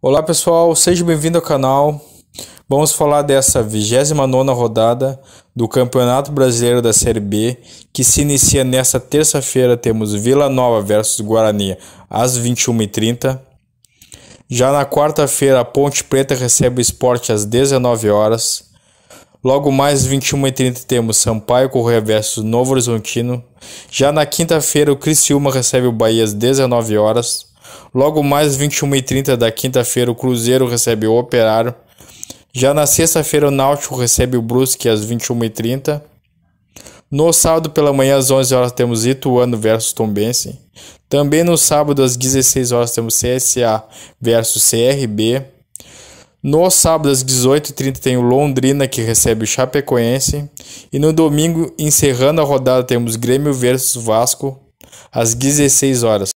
Olá pessoal, seja bem-vindo ao canal. Vamos falar dessa 29 rodada do Campeonato Brasileiro da Série B, que se inicia nesta terça-feira, temos Vila Nova versus Guarani às 21h30. Já na quarta-feira, Ponte Preta recebe o esporte às 19 horas. Logo mais 21h30 temos Sampaio Correia versus Novo Horizontino. Já na quinta-feira o Criciúma recebe o Bahia às 19 horas. Logo mais 21h30 da quinta-feira o Cruzeiro recebe o Operário. Já na sexta-feira o Náutico recebe o Brusque às 21h30. No sábado pela manhã às 11 horas temos Ituano versus Tombense. Também no sábado às 16 horas temos CSA versus CRB. No sábado às 18h30 tem o Londrina que recebe o Chapecoense. E no domingo, encerrando a rodada, temos Grêmio versus Vasco às 16 horas.